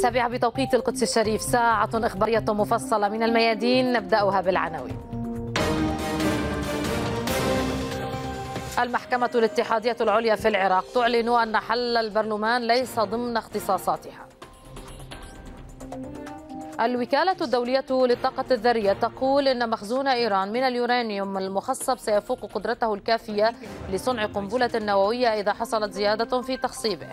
السابعة بتوقيت القدس الشريف ساعة إخبارية مفصلة من الميادين نبدأها بالعناوين المحكمة الاتحادية العليا في العراق تعلن أن حل البرلمان ليس ضمن اختصاصاتها الوكالة الدولية للطاقة الذرية تقول أن مخزون إيران من اليورانيوم المخصب سيفوق قدرته الكافية لصنع قنبلة نووية إذا حصلت زيادة في تخصيبه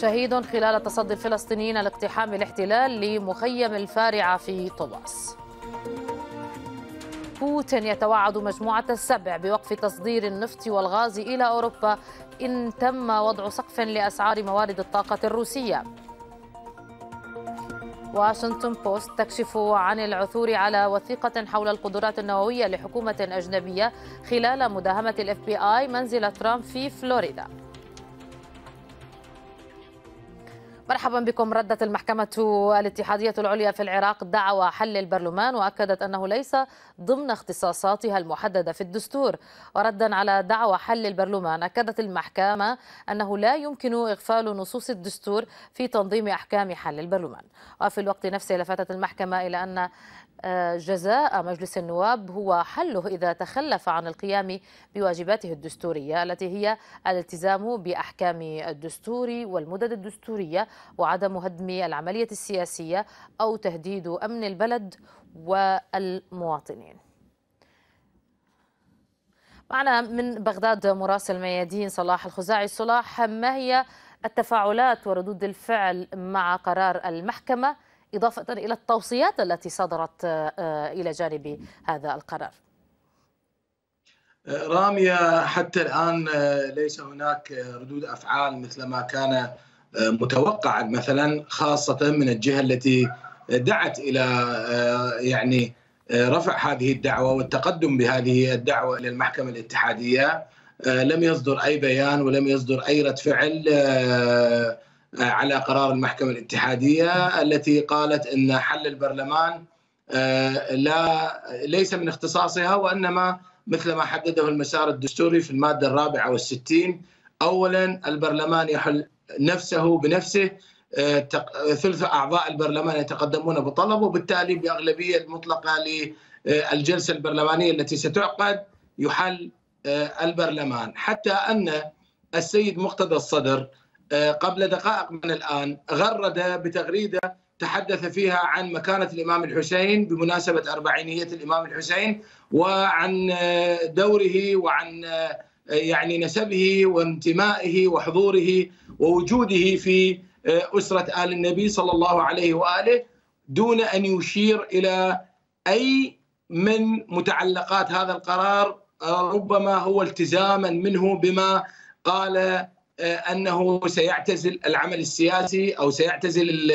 شهيد خلال تصدي الفلسطينيين لاقتحام الاحتلال لمخيم الفارعة في طوباس بوتين يتوعد مجموعة السبع بوقف تصدير النفط والغاز إلى أوروبا إن تم وضع سقف لأسعار موارد الطاقة الروسية واشنطن بوست تكشف عن العثور على وثيقة حول القدرات النووية لحكومة أجنبية خلال مداهمة الاف بي آي منزل ترامب في فلوريدا مرحبا بكم ردت المحكمة الاتحادية العليا في العراق دعوى حل البرلمان وأكدت أنه ليس ضمن اختصاصاتها المحددة في الدستور وردا على دعوى حل البرلمان أكدت المحكمة أنه لا يمكن إغفال نصوص الدستور في تنظيم أحكام حل البرلمان وفي الوقت نفسه لفتت المحكمة إلى أن جزاء مجلس النواب هو حله إذا تخلف عن القيام بواجباته الدستورية التي هي الالتزام بأحكام الدستور والمدد الدستورية وعدم هدم العملية السياسية أو تهديد أمن البلد والمواطنين معنا من بغداد مراسل ميادين صلاح الخزاعي صلاح ما هي التفاعلات وردود الفعل مع قرار المحكمة إضافة إلى التوصيات التي صدرت آه، آه، إلى جانب هذا القرار آه، رامية حتى الآن ليس هناك ردود أفعال مثل ما كان متوقعا مثلا خاصة من الجهة التي دعت إلى يعني رفع هذه الدعوة والتقدم بهذه الدعوة إلى المحكمة الاتحادية لم يصدر أي بيان ولم يصدر أي رد فعل آه، على قرار المحكمة الاتحادية التي قالت أن حل البرلمان آه، لا ليس من اختصاصها وإنما مثل ما حدده المسار الدستوري في المادة الرابعة والستين أولا البرلمان يحل نفسه بنفسه آه، ثلث أعضاء البرلمان يتقدمون بطلب وبالتالي بأغلبية مطلقة للجلسة البرلمانية التي ستعقد يحل البرلمان حتى أن السيد مقتدى الصدر آه، قبل دقائق من الآن غرد بتغريدة تحدث فيها عن مكانة الإمام الحسين بمناسبة أربعينية الإمام الحسين وعن آه، دوره وعن آه، يعني نسبه وانتمائه وحضوره ووجوده في أسرة آل النبي صلى الله عليه وآله دون أن يشير إلى أي من متعلقات هذا القرار ربما هو التزاما منه بما قال آه، انه سيعتزل العمل السياسي او سيعتزل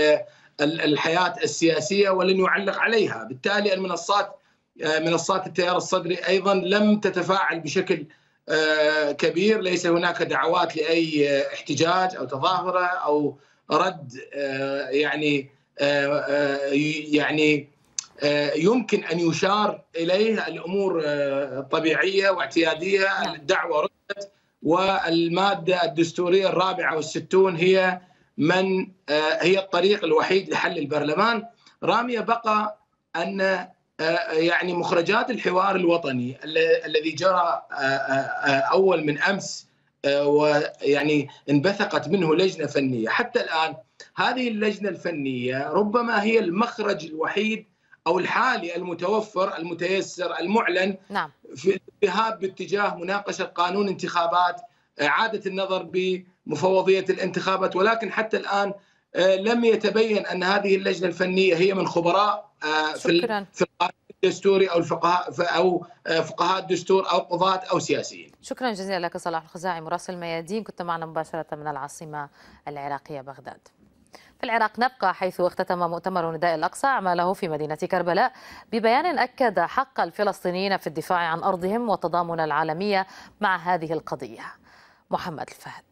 الحياه السياسيه ولن يعلق عليها، بالتالي المنصات آه، منصات التيار الصدري ايضا لم تتفاعل بشكل آه، كبير، ليس هناك دعوات لاي احتجاج او تظاهره او رد يعني يعني يمكن ان يشار اليه الامور طبيعيه واعتياديه نعم. الدعوه ردت والمادة الدستورية الرابعة والستون هي من آه، هي الطريق الوحيد لحل البرلمان رامية بقى أن آه، يعني مخرجات الحوار الوطني الذي جرى آه، أول من أمس ويعني انبثقت منه لجنة فنية حتى الآن هذه اللجنة الفنية ربما هي المخرج الوحيد او الحالي المتوفر المتيسر المعلن نعم. في الذهاب باتجاه مناقشه قانون انتخابات اعاده النظر بمفوضيه الانتخابات ولكن حتى الان آه، لم يتبين ان هذه اللجنه الفنيه هي من خبراء آه، شكرا. في القانون الدستوري او الفقهاء او آه، فقهاء الدستور او قضاة او سياسيين. شكرا جزيلا لك صلاح الخزاعي مراسل ميادين كنت معنا مباشره من العاصمه العراقيه بغداد. في العراق نبقى حيث اختتم مؤتمر نداء الأقصى أعماله في مدينة كربلاء ببيان أكد حق الفلسطينيين في الدفاع عن أرضهم والتضامن العالمي مع هذه القضية محمد الفهد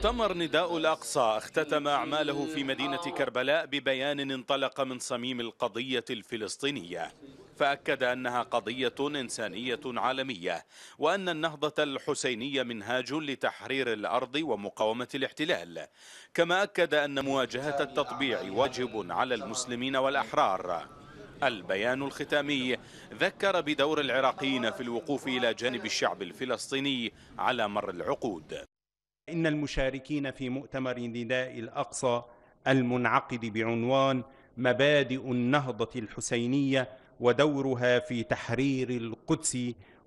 مؤتمر نداء الأقصى اختتم أعماله في مدينة كربلاء ببيان انطلق من صميم القضية الفلسطينية فأكد أنها قضية إنسانية عالمية وأن النهضة الحسينية منهاج لتحرير الأرض ومقاومة الاحتلال كما أكد أن مواجهة التطبيع واجب على المسلمين والأحرار البيان الختامي ذكر بدور العراقيين في الوقوف إلى جانب الشعب الفلسطيني على مر العقود إن المشاركين في مؤتمر نداء الأقصى المنعقد بعنوان مبادئ النهضة الحسينية ودورها في تحرير القدس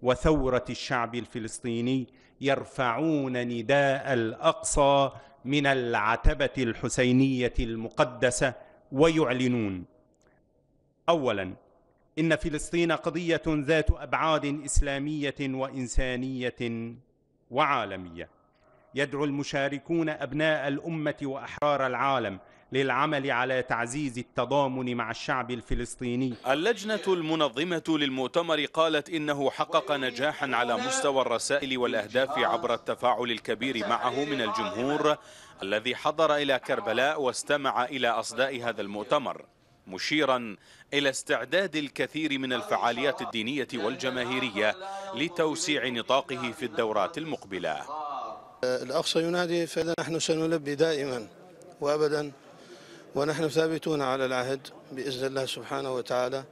وثورة الشعب الفلسطيني يرفعون نداء الأقصى من العتبة الحسينية المقدسة ويعلنون أولاً إن فلسطين قضية ذات أبعاد إسلامية وإنسانية وعالمية يدعو المشاركون أبناء الأمة وأحرار العالم للعمل على تعزيز التضامن مع الشعب الفلسطيني اللجنة المنظمة للمؤتمر قالت إنه حقق نجاحا على مستوى الرسائل والأهداف عبر التفاعل الكبير معه من الجمهور الذي حضر إلى كربلاء واستمع إلى أصداء هذا المؤتمر مشيرا إلى استعداد الكثير من الفعاليات الدينية والجماهيرية لتوسيع نطاقه في الدورات المقبلة الأقصى ينادي فإذا نحن سنلبي دائما وأبدا ونحن ثابتون على العهد بإذن الله سبحانه وتعالى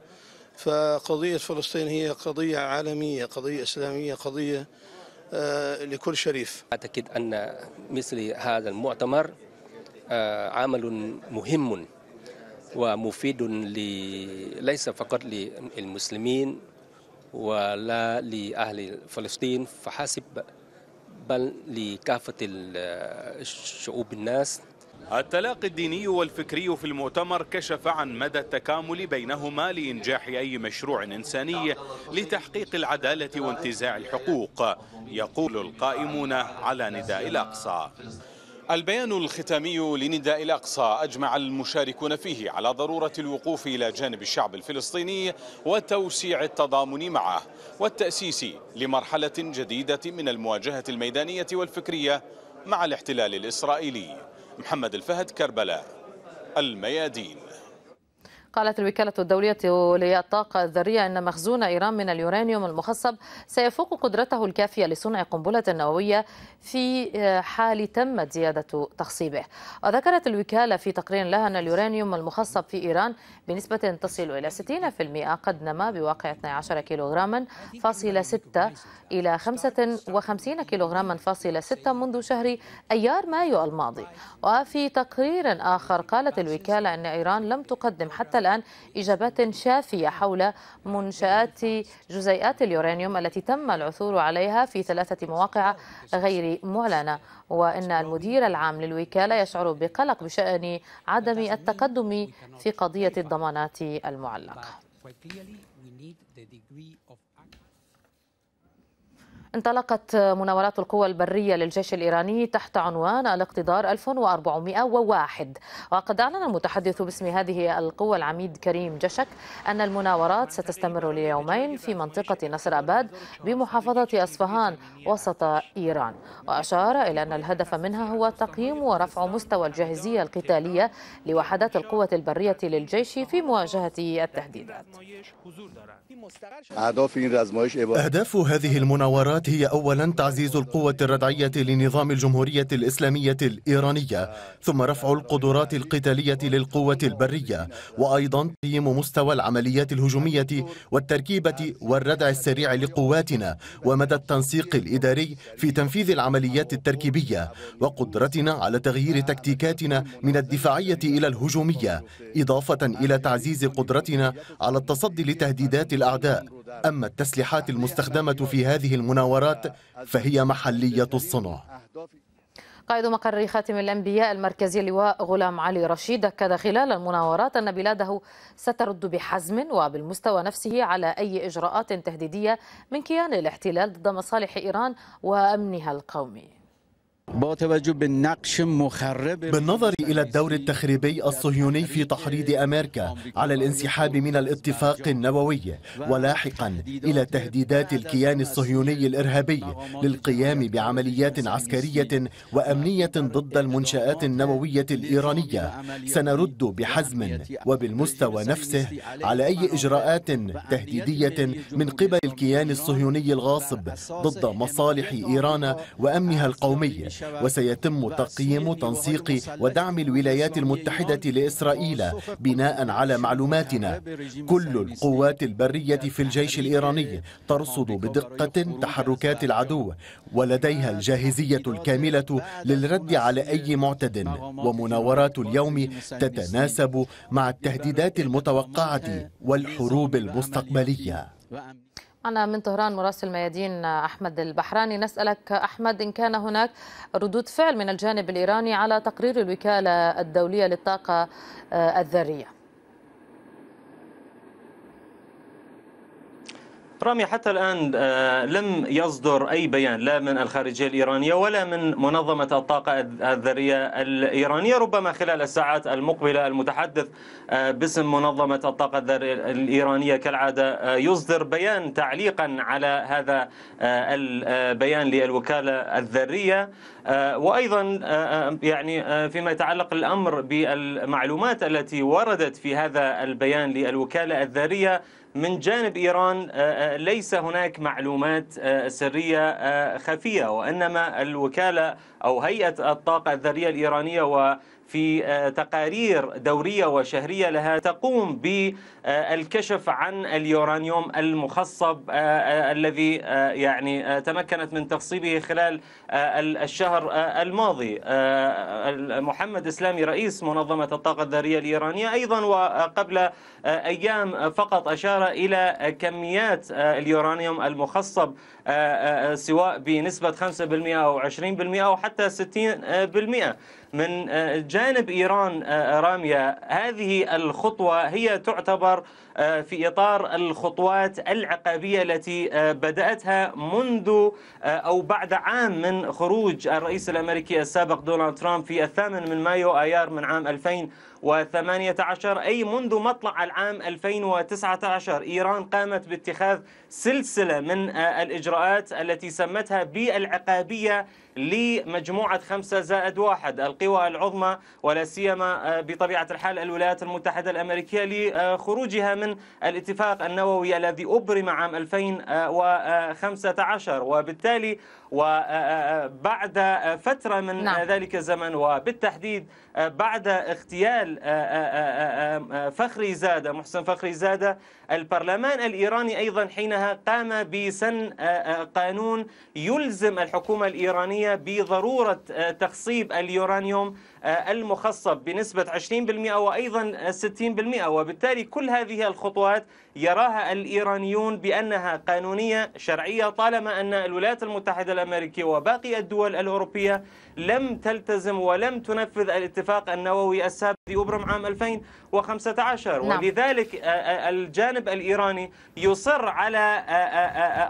فقضية فلسطين هي قضية عالمية قضية إسلامية قضية آه، لكل شريف أعتقد أن مثل هذا المؤتمر آه، عمل مهم ومفيد ليس فقط للمسلمين ولا لأهل فلسطين فحسب بل لكافة الشعوب الناس التلاقي الديني والفكري في المؤتمر كشف عن مدى التكامل بينهما لإنجاح أي مشروع إنساني لتحقيق العدالة وانتزاع الحقوق يقول القائمون على نداء الأقصى البيان الختامي لنداء الأقصى أجمع المشاركون فيه على ضرورة الوقوف إلى جانب الشعب الفلسطيني وتوسيع التضامن معه والتأسيس لمرحلة جديدة من المواجهة الميدانية والفكرية مع الاحتلال الإسرائيلي محمد الفهد كربلاء الميادين قالت الوكالة الدولية للطاقة الذرية أن مخزون إيران من اليورانيوم المخصب سيفوق قدرته الكافية لصنع قنبلة نووية في آه، حال تمت زيادة تخصيبه وذكرت الوكالة في تقرير لها أن اليورانيوم المخصب في إيران بنسبة تصل إلى 60% قد نما بواقع 12 كيلوغراما فاصلة 6 إلى 55 كيلوغراما فاصلة 6 منذ شهر أيار مايو الماضي وفي تقرير آخر قالت الوكالة أن إيران لم تقدم حتى الآن إجابات شافية حول منشآت جزيئات اليورانيوم التي تم العثور عليها في ثلاثة مواقع غير معلنة وإن المدير العام للوكالة يشعر بقلق بشأن عدم التقدم في قضية الضمانات المعلقة. انطلقت مناورات القوى البرية للجيش الإيراني تحت عنوان الاقتدار 1401 وقد أعلن المتحدث باسم هذه القوى العميد كريم جشك أن المناورات ستستمر ليومين في منطقة نصر أباد بمحافظة أصفهان وسط إيران وأشار إلى أن الهدف منها هو تقييم ورفع مستوى الجاهزية القتالية لوحدات القوة البرية للجيش في مواجهة التهديدات أهداف هذه المناورات الاجراءات هي أولا تعزيز القوة الردعية لنظام الجمهورية الإسلامية الإيرانية ثم رفع القدرات القتالية للقوة البرية وأيضا تقييم مستوى العمليات الهجومية والتركيبة والردع السريع لقواتنا ومدى التنسيق الإداري في تنفيذ العمليات التركيبية وقدرتنا على تغيير تكتيكاتنا من الدفاعية إلى الهجومية إضافة إلى تعزيز قدرتنا على التصدي لتهديدات الأعداء أما التسليحات المستخدمة في هذه المناورات فهي محلية الصنع قائد مقر خاتم الأنبياء المركزي لواء غلام علي رشيد أكد خلال المناورات أن بلاده سترد بحزم وبالمستوى نفسه على أي إجراءات تهديدية من كيان الاحتلال ضد مصالح إيران وأمنها القومي بالنظر إلى الدور التخريبي الصهيوني في تحريض أمريكا على الانسحاب من الاتفاق النووي ولاحقا إلى تهديدات الكيان الصهيوني الإرهابي للقيام بعمليات عسكرية وأمنية ضد المنشآت النووية الإيرانية سنرد بحزم وبالمستوى نفسه على أي إجراءات تهديدية من قبل الكيان الصهيوني الغاصب ضد مصالح إيران وأمنها القومي وسيتم تقييم تنسيق ودعم الولايات المتحدة لإسرائيل بناء على معلوماتنا كل القوات البرية في الجيش الإيراني ترصد بدقة تحركات العدو ولديها الجاهزية الكاملة للرد على أي معتد ومناورات اليوم تتناسب مع التهديدات المتوقعة والحروب المستقبلية أنا من طهران مراسل ميادين أحمد البحراني نسألك أحمد إن كان هناك ردود فعل من الجانب الإيراني على تقرير الوكالة الدولية للطاقة الذرية رامي حتى الآن آه، لم يصدر أي بيان لا من الخارجية الإيرانية ولا من منظمة الطاقة الذرية الإيرانية ربما خلال الساعات المقبلة المتحدث آه، باسم منظمة الطاقة الذرية الإيرانية كالعادة آه، يصدر بيان تعليقا على هذا البيان للوكالة الذرية وأيضا يعني فيما يتعلق الأمر بالمعلومات التي وردت في هذا البيان للوكالة الذرية من جانب إيران آه، آه، ليس هناك معلومات آه، سرية خفية وإنما الوكالة أو هيئة الطاقة الذرية الإيرانية و في آه، تقارير دورية وشهرية لها تقوم بالكشف عن اليورانيوم المخصب آه، آه، الذي يعني تمكنت من تخصيبه خلال الشهر الماضي محمد إسلامي رئيس منظمة الطاقة الذرية الإيرانية أيضا وقبل أيام فقط أشار إلى كميات اليورانيوم المخصب سواء بنسبة 5% أو 20% أو حتى 60% من جانب جانب إيران آه، آه، رامية هذه الخطوة هي تعتبر آه، في إطار الخطوات العقابية التي بدأتها منذ أو بعد عام من خروج الرئيس الأمريكي السابق دونالد ترامب في الثامن من مايو آيار من عام 2000 2018 أي منذ مطلع العام 2019 إيران قامت باتخاذ سلسلة من آه، الإجراءات التي سمتها بالعقابية لمجموعة خمسة زائد واحد القوى العظمى ولا سيما آه، بطبيعة الحال الولايات المتحدة الأمريكية لخروجها من الاتفاق النووي الذي أبرم عام 2015 آه، وبالتالي وبعد فترة من نعم. ذلك الزمن وبالتحديد بعد اغتيال فخري زادة محسن فخري زادة البرلمان الإيراني أيضا حينها قام بسن قانون يلزم الحكومة الإيرانية بضرورة تخصيب اليورانيوم آه، المخصب بنسبة 20% وأيضا 60% وبالتالي كل هذه الخطوات يراها الإيرانيون بأنها قانونية شرعية طالما أن الولايات المتحدة الأمريكية وباقي الدول الأوروبية لم تلتزم ولم تنفذ الاتفاق النووي السابق أبرم عام 2015 نعم. ولذلك آه، آه، الجانب الإيراني يصر على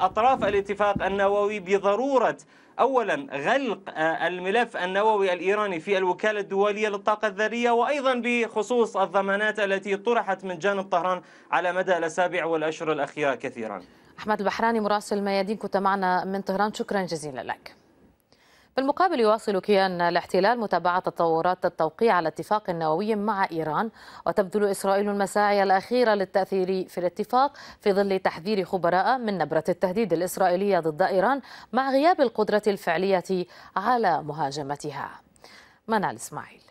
أطراف الاتفاق النووي بضرورة أولا غلق آه، الملف النووي الإيراني في الوكالة الدولية للطاقة الذرية وأيضا بخصوص الضمانات التي طرحت من جانب طهران على مدى الأسابيع والأشهر الأخيرة كثيرا أحمد البحراني مراسل ميادين كنت معنا من طهران شكرا جزيلا لك بالمقابل يواصل كيان الاحتلال متابعة تطورات التوقيع على اتفاق نووي مع إيران وتبذل إسرائيل المساعي الأخيرة للتأثير في الاتفاق في ظل تحذير خبراء من نبرة التهديد الإسرائيلية ضد إيران مع غياب القدرة الفعلية على مهاجمتها منال إسماعيل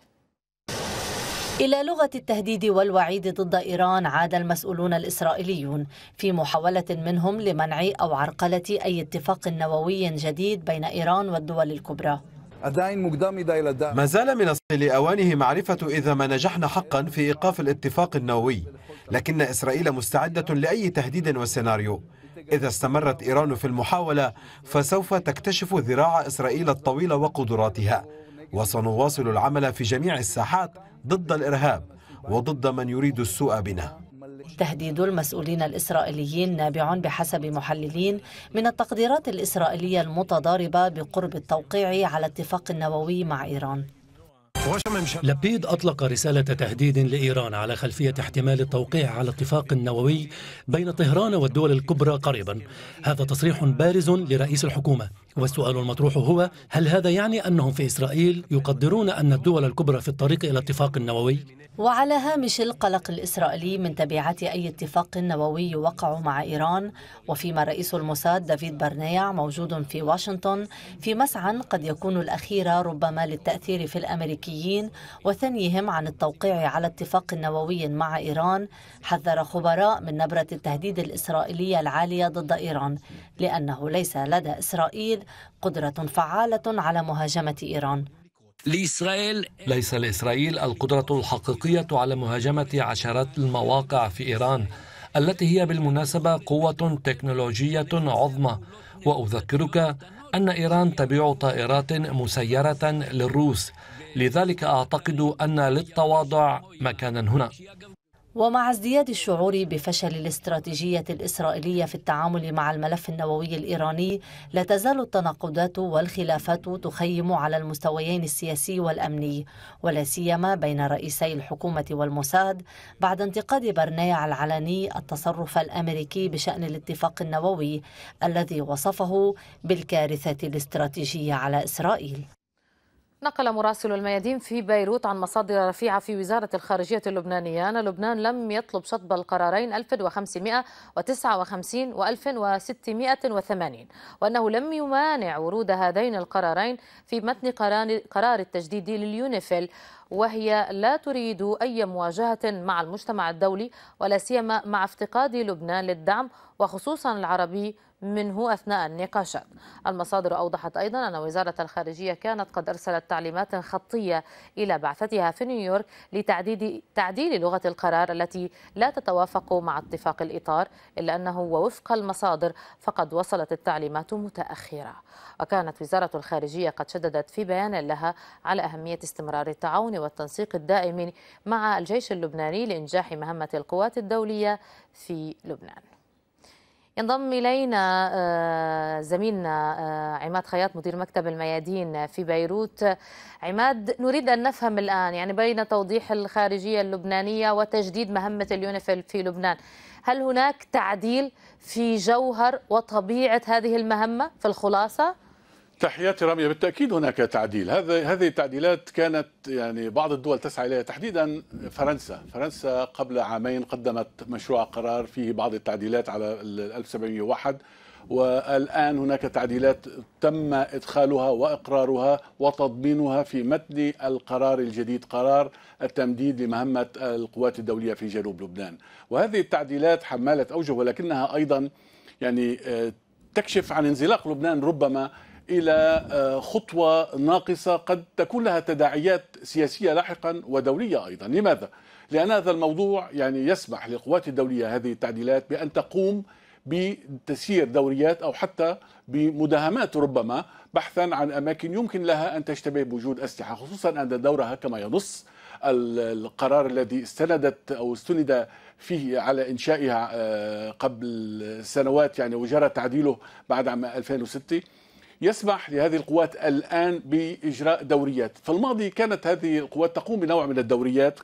إلى لغة التهديد والوعيد ضد إيران عاد المسؤولون الإسرائيليون في محاولة منهم لمنع أو عرقلة أي اتفاق نووي جديد بين إيران والدول الكبرى ما زال من الصيل أوانه معرفة إذا ما نجحنا حقا في إيقاف الاتفاق النووي لكن إسرائيل مستعدة لأي تهديد وسيناريو إذا استمرت إيران في المحاولة فسوف تكتشف ذراع إسرائيل الطويلة وقدراتها وسنواصل العمل في جميع الساحات ضد الإرهاب وضد من يريد السوء بنا تهديد المسؤولين الإسرائيليين نابع بحسب محللين من التقديرات الإسرائيلية المتضاربة بقرب التوقيع على اتفاق نووي مع إيران لبيد أطلق رسالة تهديد لإيران على خلفية احتمال التوقيع على اتفاق نووي بين طهران والدول الكبرى قريبا هذا تصريح بارز لرئيس الحكومة والسؤال المطروح هو هل هذا يعني أنهم في إسرائيل يقدرون أن الدول الكبرى في الطريق إلى اتفاق نووي؟ وعلى هامش القلق الإسرائيلي من تبعات أي اتفاق نووي يوقع مع إيران وفيما رئيس الموساد دافيد برنيع موجود في واشنطن في مسعى قد يكون الأخير ربما للتأثير في الأمريكيين وثنيهم عن التوقيع على اتفاق نووي مع إيران حذر خبراء من نبرة التهديد الإسرائيلية العالية ضد إيران لأنه ليس لدى إسرائيل قدرة فعالة على مهاجمة إيران لإسرائيل ليس لإسرائيل القدرة الحقيقية على مهاجمة عشرات المواقع في إيران التي هي بالمناسبة قوة تكنولوجية عظمى وأذكرك أن إيران تبيع طائرات مسيرة للروس لذلك أعتقد أن للتواضع مكانا هنا ومع ازدياد الشعور بفشل الاستراتيجية الإسرائيلية في التعامل مع الملف النووي الإيراني لا تزال التناقضات والخلافات تخيم على المستويين السياسي والأمني ولا سيما بين رئيسي الحكومة والموساد بعد انتقاد برنيع العلني التصرف الأمريكي بشأن الاتفاق النووي الذي وصفه بالكارثة الاستراتيجية على إسرائيل نقل مراسل الميادين في بيروت عن مصادر رفيعة في وزارة الخارجية اللبنانية أن لبنان لم يطلب شطب القرارين 1559 و 1680 وأنه لم يمانع ورود هذين القرارين في متن قرار التجديد لليونيفيل وهي لا تريد أي مواجهة مع المجتمع الدولي ولا سيما مع افتقاد لبنان للدعم وخصوصا العربي منه أثناء النقاشات المصادر أوضحت أيضا أن وزارة الخارجية كانت قد أرسلت تعليمات خطية إلى بعثتها في نيويورك لتعديل تعديل لغة القرار التي لا تتوافق مع اتفاق الإطار إلا أنه ووفق المصادر فقد وصلت التعليمات متأخرة وكانت وزارة الخارجية قد شددت في بيان لها على أهمية استمرار التعاون والتنسيق الدائم مع الجيش اللبناني لإنجاح مهمة القوات الدولية في لبنان ينضم إلينا آه، زميلنا آه، عماد خياط مدير مكتب الميادين في بيروت عماد نريد أن نفهم الآن يعني بين توضيح الخارجية اللبنانية وتجديد مهمة اليونيفيل في لبنان هل هناك تعديل في جوهر وطبيعة هذه المهمة في الخلاصة؟ تحياتي رامية بالتأكيد هناك تعديل هذا هذه التعديلات كانت يعني بعض الدول تسعى إليها تحديدا فرنسا فرنسا قبل عامين قدمت مشروع قرار فيه بعض التعديلات على 1701 والآن هناك تعديلات تم إدخالها وإقرارها وتضمينها في متن القرار الجديد قرار التمديد لمهمة القوات الدولية في جنوب لبنان وهذه التعديلات حملت أوجه ولكنها أيضا يعني آه، تكشف عن انزلاق لبنان ربما الى آه، خطوه ناقصه قد تكون لها تداعيات سياسيه لاحقا ودوليه ايضا، لماذا؟ لان هذا الموضوع يعني يسمح للقوات الدوليه هذه التعديلات بان تقوم بتسيير دوريات او حتى بمداهمات ربما بحثا عن اماكن يمكن لها ان تشتبه بوجود اسلحه خصوصا ان دورها كما ينص القرار الذي استندت او استند فيه على انشائها آه، قبل سنوات يعني وجرى تعديله بعد عام 2006 يسمح لهذه القوات الآن بإجراء دوريات في الماضي كانت هذه القوات تقوم بنوع من الدوريات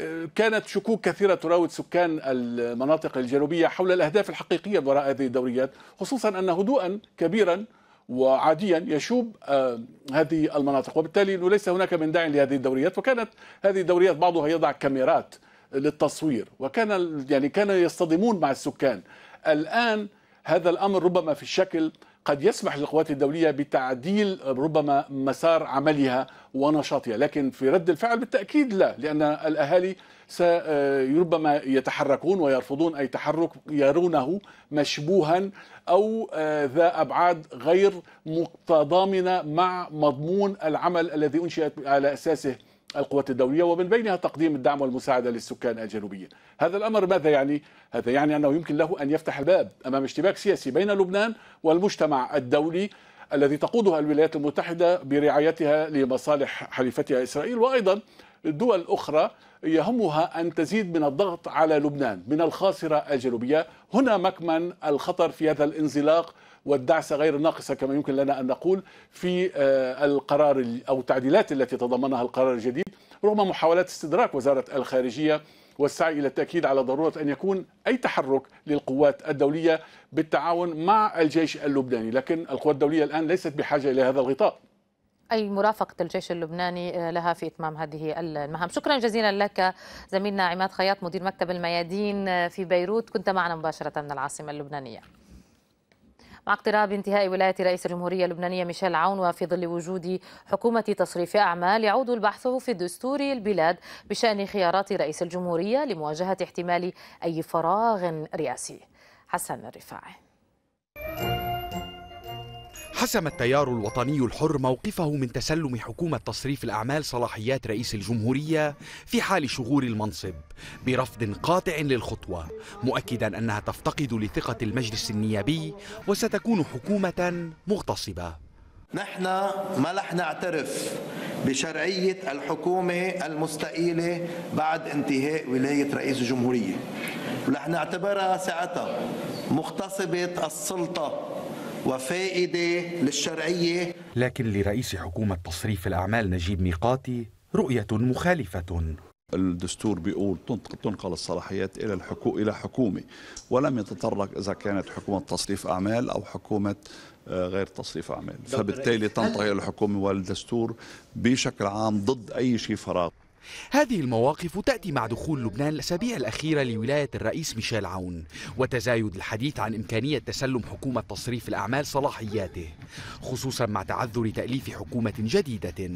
آه، كانت شكوك كثيرة تراود سكان المناطق الجنوبية حول الأهداف الحقيقية وراء هذه الدوريات خصوصا أن هدوءا كبيرا وعاديا يشوب آه، هذه المناطق وبالتالي ليس هناك من داعي لهذه الدوريات وكانت هذه الدوريات بعضها يضع كاميرات للتصوير وكان يعني كانوا يصطدمون مع السكان الآن هذا الأمر ربما في الشكل قد يسمح للقوات الدولية بتعديل ربما مسار عملها ونشاطها لكن في رد الفعل بالتأكيد لا لأن الأهالي ربما يتحركون ويرفضون أي تحرك يرونه مشبوها أو آه، ذا أبعاد غير متضامنة مع مضمون العمل الذي أنشئت على أساسه القوات الدولية ومن بينها تقديم الدعم والمساعدة للسكان الجنوبيين هذا الأمر ماذا يعني؟ هذا يعني أنه يمكن له أن يفتح الباب أمام اشتباك سياسي بين لبنان والمجتمع الدولي الذي تقودها الولايات المتحدة برعايتها لمصالح حليفتها إسرائيل وأيضا دول أخرى يهمها أن تزيد من الضغط على لبنان من الخاصرة الجنوبية هنا مكمن الخطر في هذا الانزلاق والدعسة غير الناقصة كما يمكن لنا أن نقول في آه، القرار أو التعديلات التي تضمنها القرار الجديد رغم محاولات استدراك وزارة الخارجية والسعي الى التاكيد على ضروره ان يكون اي تحرك للقوات الدوليه بالتعاون مع الجيش اللبناني، لكن القوات الدوليه الان ليست بحاجه الى هذا الغطاء. أي مرافقة الجيش اللبناني آه، لها في إتمام هذه المهام شكرا جزيلا لك زميلنا عماد خياط مدير مكتب الميادين آه، في بيروت كنت معنا مباشرة من العاصمة اللبنانية مع اقتراب انتهاء ولاية رئيس الجمهورية اللبنانية ميشيل عون وفي ظل وجود حكومة تصريف أعمال يعود البحث في دستور البلاد بشأن خيارات رئيس الجمهورية لمواجهة احتمال أي فراغ رئاسي حسن الرفاعي حسم التيار الوطني الحر موقفه من تسلم حكومة تصريف الأعمال صلاحيات رئيس الجمهورية في حال شغور المنصب برفض قاطع للخطوة مؤكدا أنها تفتقد لثقة المجلس النيابي وستكون حكومة مغتصبة نحن ما رح نعترف بشرعية الحكومة المستقيلة بعد انتهاء ولاية رئيس الجمهورية ولح نعتبرها ساعتها مغتصبة السلطة وفائدة للشرعية لكن لرئيس حكومة تصريف الأعمال نجيب ميقاتي رؤية مخالفة الدستور بيقول تنقل الصلاحيات الى الحكو الى حكومه ولم يتطرق اذا كانت حكومه تصريف اعمال او حكومه آه، غير تصريف اعمال فبالتالي تنتقل الحكومه والدستور بشكل عام ضد اي شيء فراغ هذه المواقف تأتي مع دخول لبنان الأسابيع الأخيرة لولاية الرئيس ميشيل عون وتزايد الحديث عن إمكانية تسلم حكومة تصريف الأعمال صلاحياته خصوصا مع تعذر تأليف حكومة جديدة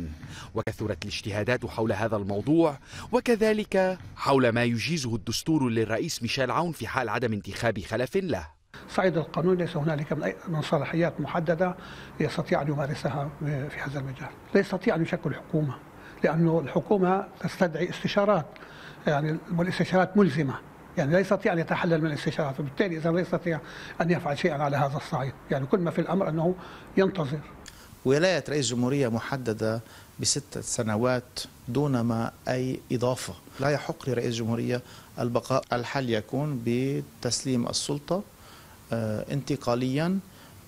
وكثرت الاجتهادات حول هذا الموضوع وكذلك حول ما يجيزه الدستور للرئيس ميشيل عون في حال عدم انتخاب خلف له صعيد القانون ليس هنالك من, أي من صلاحيات محدده يستطيع ان يمارسها في هذا المجال، لا يستطيع ان يشكل حكومه لأنه الحكومة تستدعي استشارات يعني والاستشارات ملزمة يعني لا يستطيع أن يتحلل من الاستشارات وبالتالي إذا لا يستطيع أن يفعل شيئا على هذا الصعيد يعني كل ما في الأمر أنه ينتظر ولاية رئيس جمهورية محددة بستة سنوات دونما أي إضافة لا يحق لرئيس جمهورية البقاء الحل يكون بتسليم السلطة آه، انتقاليا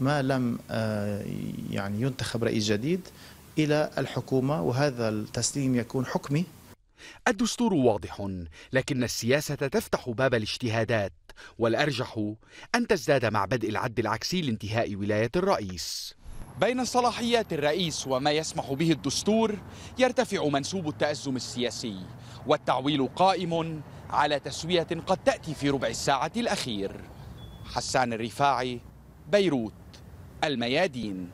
ما لم آه، يعني ينتخب رئيس جديد إلى الحكومة وهذا التسليم يكون حكمي الدستور واضح لكن السياسة تفتح باب الاجتهادات والأرجح أن تزداد مع بدء العد العكسي لانتهاء ولاية الرئيس بين صلاحيات الرئيس وما يسمح به الدستور يرتفع منسوب التأزم السياسي والتعويل قائم على تسوية قد تأتي في ربع الساعة الأخير حسان الرفاعي بيروت الميادين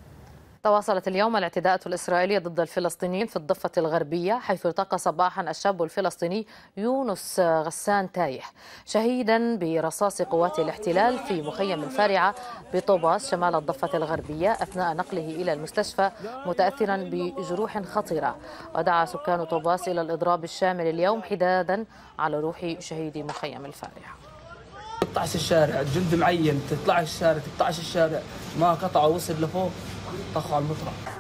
تواصلت اليوم الاعتداءات الإسرائيلية ضد الفلسطينيين في الضفة الغربية حيث التقى صباحا الشاب الفلسطيني يونس غسان تايح شهيدا برصاص قوات الاحتلال في مخيم الفارعة بطوباس شمال الضفة الغربية أثناء نقله إلى المستشفى متأثرا بجروح خطيرة ودعا سكان طوباس إلى الإضراب الشامل اليوم حدادا على روح شهيد مخيم الفارعة 16 الشارع جند معين تطلع الشارع تقطعش الشارع ما قطعه وصل لفوق 到不出来。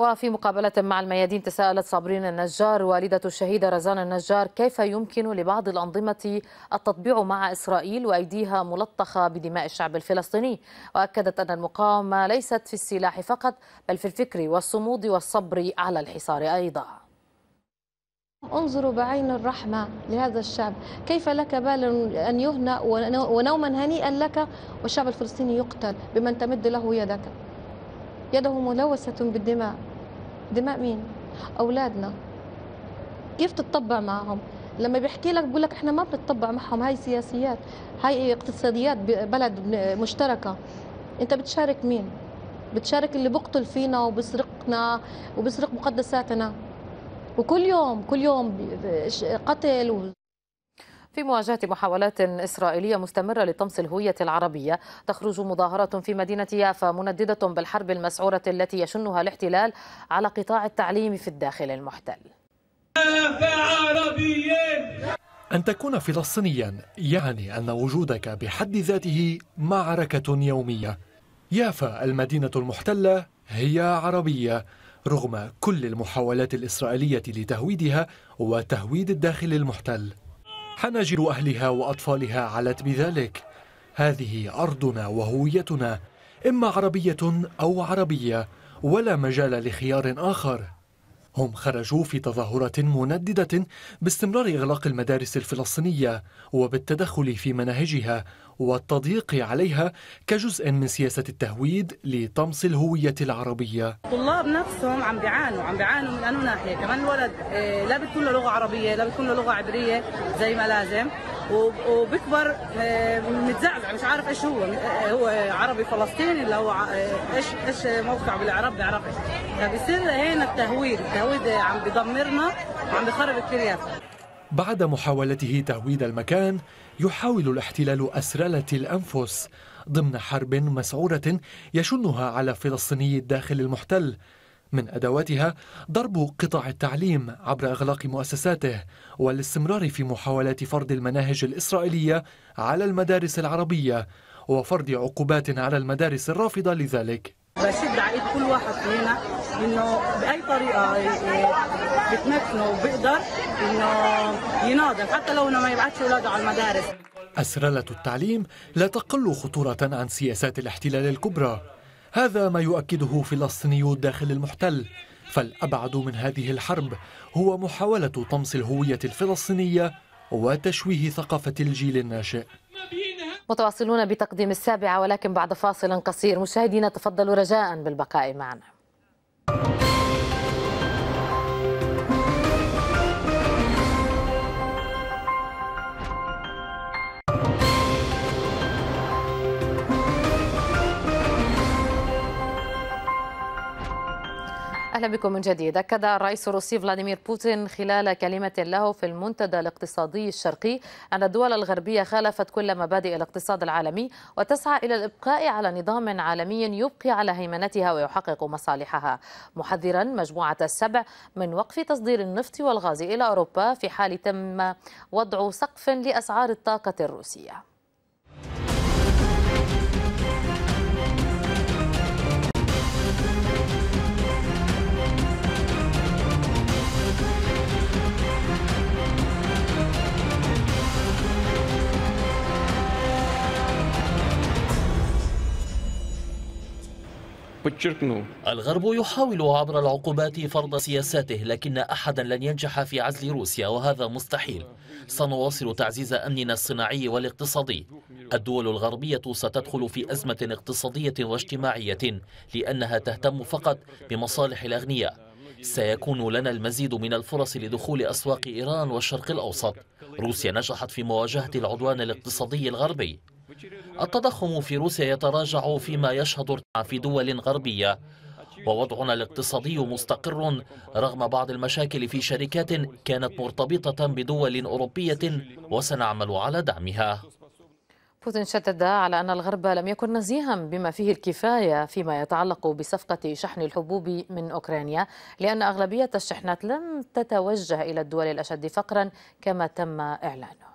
وفي مقابلة مع الميادين تساءلت صابرين النجار والدة الشهيدة رزان النجار كيف يمكن لبعض الأنظمة التطبيع مع إسرائيل وأيديها ملطخة بدماء الشعب الفلسطيني وأكدت أن المقاومة ليست في السلاح فقط بل في الفكر والصمود والصبر على الحصار أيضا انظروا بعين الرحمة لهذا الشعب كيف لك بال أن يهنأ ونوما هنيئا لك والشعب الفلسطيني يقتل بمن تمد له يدك يده ملوثة بالدماء دماء مين اولادنا كيف تتطبع معهم لما بيحكي لك بقول لك احنا ما بنتطبع معهم هاي سياسيات هاي اقتصاديات بلد مشتركه انت بتشارك مين بتشارك اللي بقتل فينا وبسرقنا وبسرق مقدساتنا وكل يوم كل يوم قتل و... في مواجهة محاولات إسرائيلية مستمرة لطمس الهوية العربية تخرج مظاهرة في مدينة يافا منددة بالحرب المسعورة التي يشنها الاحتلال على قطاع التعليم في الداخل المحتل أن تكون فلسطينيا يعني أن وجودك بحد ذاته معركة يومية يافا المدينة المحتلة هي عربية رغم كل المحاولات الإسرائيلية لتهويدها وتهويد الداخل المحتل حناجر أهلها وأطفالها علت بذلك هذه أرضنا وهويتنا إما عربية أو عربية ولا مجال لخيار آخر هم خرجوا في تظاهرة منددة باستمرار إغلاق المدارس الفلسطينية وبالتدخل في مناهجها والتضييق عليها كجزء من سياسة التهويد لطمس الهوية العربية الطلاب نفسهم عم بيعانوا عم بيعانوا من أنه ناحية كمان الولد آه، لا بتكون له لغة عربية لا بتكون له لغة عبرية زي ما لازم وبكبر آه، متزعزع مش عارف ايش هو آه، هو عربي فلسطيني اللي هو ايش ايش موقعه بالعرب بيعرف ايش فبصير هنا التهويد التهويد عم بيدمرنا وعم بخرب الكريات بعد محاولته تهويد المكان يحاول الاحتلال أسرلة الأنفس ضمن حرب مسعورة يشنها على فلسطيني الداخل المحتل من أدواتها ضرب قطاع التعليم عبر إغلاق مؤسساته والاستمرار في محاولات فرض المناهج الإسرائيلية على المدارس العربية وفرض عقوبات على المدارس الرافضة لذلك بشد على كل واحد فينا انه باي طريقه إيه، إيه، بتمكنه وبيقدر انه يناضل حتى لو انه ما يبعثش اولاده على المدارس أسرلة التعليم لا تقل خطورة عن سياسات الاحتلال الكبرى هذا ما يؤكده فلسطيني الداخل المحتل فالأبعد من هذه الحرب هو محاولة طمس الهوية الفلسطينية وتشويه ثقافة الجيل الناشئ متواصلون بتقديم السابعة ولكن بعد فاصل قصير مشاهدينا تفضلوا رجاء بالبقاء معنا أهلا بكم من جديد أكد الرئيس الروسي فلاديمير بوتين خلال كلمة له في المنتدى الاقتصادي الشرقي أن الدول الغربية خالفت كل مبادئ الاقتصاد العالمي وتسعى إلى الإبقاء على نظام عالمي يبقي على هيمنتها ويحقق مصالحها محذرا مجموعة السبع من وقف تصدير النفط والغاز إلى أوروبا في حال تم وضع سقف لأسعار الطاقة الروسية الغرب يحاول عبر العقوبات فرض سياساته لكن أحدا لن ينجح في عزل روسيا وهذا مستحيل سنواصل تعزيز أمننا الصناعي والاقتصادي الدول الغربية ستدخل في أزمة اقتصادية واجتماعية لأنها تهتم فقط بمصالح الأغنياء سيكون لنا المزيد من الفرص لدخول أسواق إيران والشرق الأوسط روسيا نجحت في مواجهة العدوان الاقتصادي الغربي التضخم في روسيا يتراجع فيما يشهد ارتفاع في دول غربية ووضعنا الاقتصادي مستقر رغم بعض المشاكل في شركات كانت مرتبطة بدول أوروبية وسنعمل على دعمها بوتين شدد على أن الغرب لم يكن نزيها بما فيه الكفاية فيما يتعلق بصفقة شحن الحبوب من أوكرانيا لأن أغلبية الشحنات لم تتوجه إلى الدول الأشد فقرا كما تم إعلانه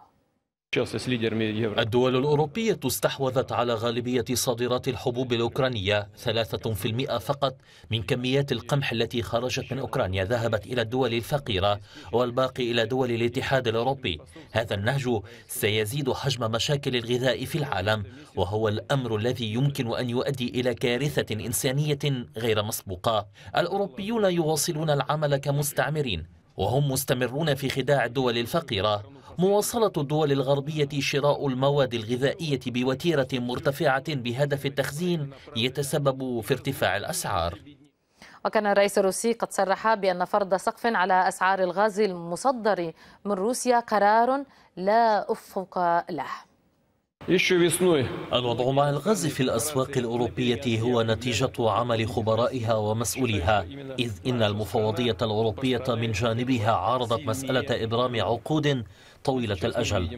الدول الأوروبية استحوذت على غالبية صادرات الحبوب الأوكرانية 3% فقط من كميات القمح التي خرجت من أوكرانيا ذهبت إلى الدول الفقيرة والباقي إلى دول الاتحاد الأوروبي هذا النهج سيزيد حجم مشاكل الغذاء في العالم وهو الأمر الذي يمكن أن يؤدي إلى كارثة إنسانية غير مسبوقة الأوروبيون يواصلون العمل كمستعمرين وهم مستمرون في خداع الدول الفقيرة مواصلة الدول الغربية شراء المواد الغذائية بوتيرة مرتفعة بهدف التخزين يتسبب في ارتفاع الأسعار وكان الرئيس الروسي قد صرح بأن فرض سقف على أسعار الغاز المصدر من روسيا قرار لا أفق له الوضع مع الغاز في الأسواق الأوروبية هو نتيجة عمل خبرائها ومسؤوليها إذ إن المفوضية الأوروبية من جانبها عارضت مسألة إبرام عقود طويلة الأجل